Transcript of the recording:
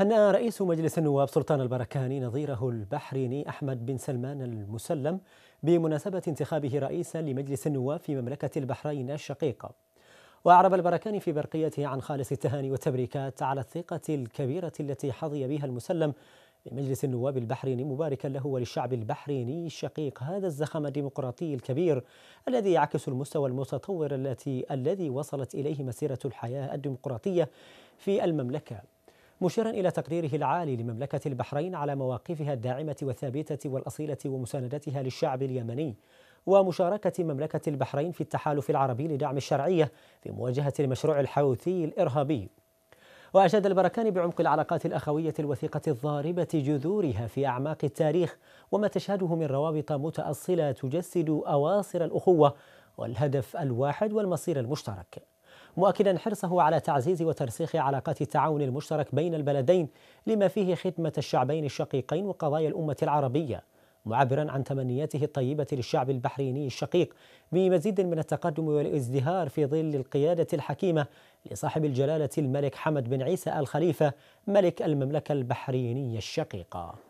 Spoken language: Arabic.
هنأ رئيس مجلس النواب سلطان البركاني نظيره البحريني أحمد بن سلمان المسلم بمناسبة انتخابه رئيسا لمجلس النواب في مملكة البحرين الشقيقة وأعرب البركاني في برقيته عن خالص التهاني والتبريكات على الثقة الكبيرة التي حظي بها المسلم لمجلس النواب البحريني مباركا له وللشعب البحريني الشقيق هذا الزخم الديمقراطي الكبير الذي يعكس المستوى المتطور التي الذي وصلت إليه مسيرة الحياة الديمقراطية في المملكة مشيرا إلى تقديره العالي لمملكة البحرين على مواقفها الداعمة والثابتة والأصيلة ومساندتها للشعب اليمني ومشاركة مملكة البحرين في التحالف العربي لدعم الشرعية في مواجهة المشروع الحوثي الإرهابي وأشاد البركاني بعمق العلاقات الأخوية الوثيقة الضاربة جذورها في أعماق التاريخ وما تشهده من روابط متأصلة تجسد أواصر الأخوة والهدف الواحد والمصير المشترك مؤكدا حرصه على تعزيز وترسيخ علاقات التعاون المشترك بين البلدين لما فيه خدمة الشعبين الشقيقين وقضايا الأمة العربية معبرا عن تمنياته الطيبة للشعب البحريني الشقيق بمزيد من التقدم والازدهار في ظل القيادة الحكيمة لصاحب الجلالة الملك حمد بن عيسى آل خليفة ملك المملكة البحرينية الشقيقة